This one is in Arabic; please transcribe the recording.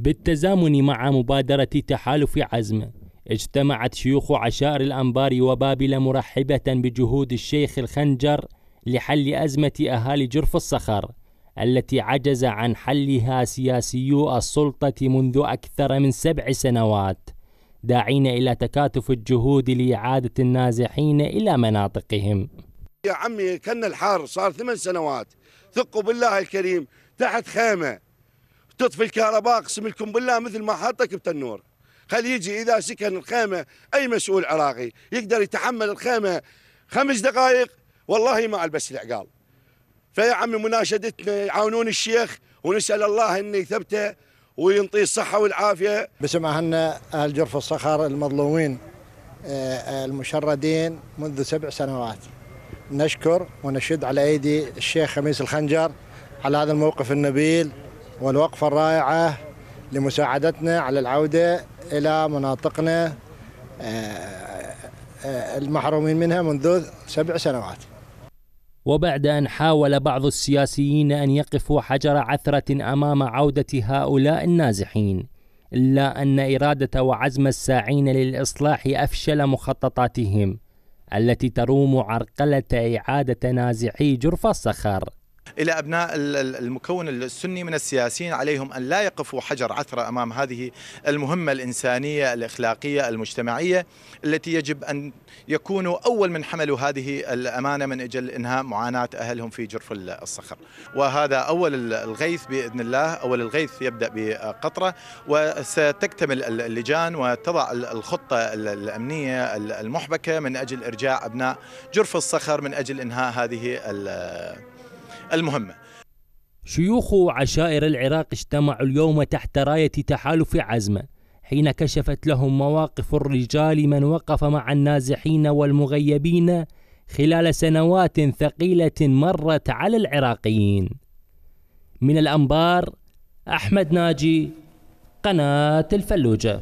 بالتزامن مع مبادرة تحالف عزم اجتمعت شيوخ عشائر الأنبار وبابل مرحبة بجهود الشيخ الخنجر لحل أزمة أهالي جرف الصخر التي عجز عن حلها سياسيو السلطة منذ أكثر من سبع سنوات داعين إلى تكاتف الجهود لإعادة النازحين إلى مناطقهم يا عمي كان الحار صار ثمان سنوات ثقوا بالله الكريم تحت خيمة تطفي الكهرباء اقسم لكم بالله مثل ما حطك بتنور خلي يجي اذا سكن الخيمه اي مسؤول عراقي يقدر يتحمل الخيمه خمس دقائق والله ما البس العقال فيا عمي مناشدتنا يعاونون الشيخ ونسال الله انه يثبته وينطيه الصحه والعافيه بسم اهلنا اهل جرف الصخر المظلومين آه، آه، المشردين منذ سبع سنوات نشكر ونشد على ايدي الشيخ خميس الخنجر على هذا الموقف النبيل والوقفة الرائعة لمساعدتنا على العودة إلى مناطقنا آه، آه، المحرومين منها منذ سبع سنوات وبعد أن حاول بعض السياسيين أن يقفوا حجر عثرة أمام عودة هؤلاء النازحين إلا أن إرادة وعزم الساعين للإصلاح أفشل مخططاتهم التي تروم عرقلة إعادة نازحي جرف الصخر الى ابناء المكون السني من السياسيين عليهم ان لا يقفوا حجر عثره امام هذه المهمه الانسانيه الاخلاقيه المجتمعيه التي يجب ان يكونوا اول من حملوا هذه الامانه من اجل انهاء معاناه اهلهم في جرف الصخر. وهذا اول الغيث باذن الله، اول الغيث يبدا بقطره وستكتمل اللجان وتضع الخطه الامنيه المحبكه من اجل ارجاع ابناء جرف الصخر من اجل انهاء هذه المهمة شيوخ عشائر العراق اجتمعوا اليوم تحت راية تحالف عزمة حين كشفت لهم مواقف الرجال من وقف مع النازحين والمغيبين خلال سنوات ثقيلة مرت على العراقيين من الأنبار أحمد ناجي قناة الفلوجة